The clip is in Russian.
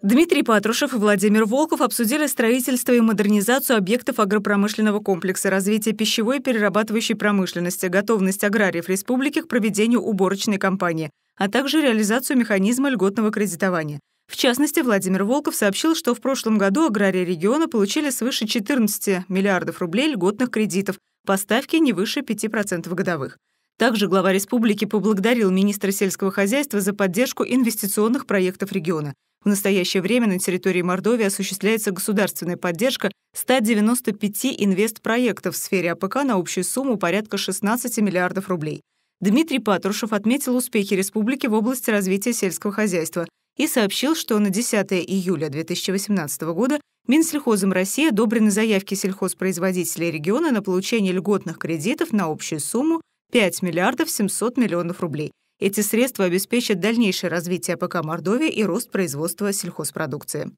Дмитрий Патрушев и Владимир Волков обсудили строительство и модернизацию объектов агропромышленного комплекса, развитие пищевой и перерабатывающей промышленности, готовность аграриев республики к проведению уборочной кампании, а также реализацию механизма льготного кредитования. В частности, Владимир Волков сообщил, что в прошлом году аграрии региона получили свыше 14 миллиардов рублей льготных кредитов по ставке не выше 5% годовых. Также глава республики поблагодарил министра сельского хозяйства за поддержку инвестиционных проектов региона – в настоящее время на территории Мордовии осуществляется государственная поддержка 195 инвестпроектов в сфере АПК на общую сумму порядка 16 миллиардов рублей. Дмитрий Патрушев отметил успехи республики в области развития сельского хозяйства и сообщил, что на 10 июля 2018 года Минсельхозом России одобрены заявки сельхозпроизводителей региона на получение льготных кредитов на общую сумму 5 миллиардов 700 миллионов рублей – эти средства обеспечат дальнейшее развитие ПК Мордовии и рост производства сельхозпродукции.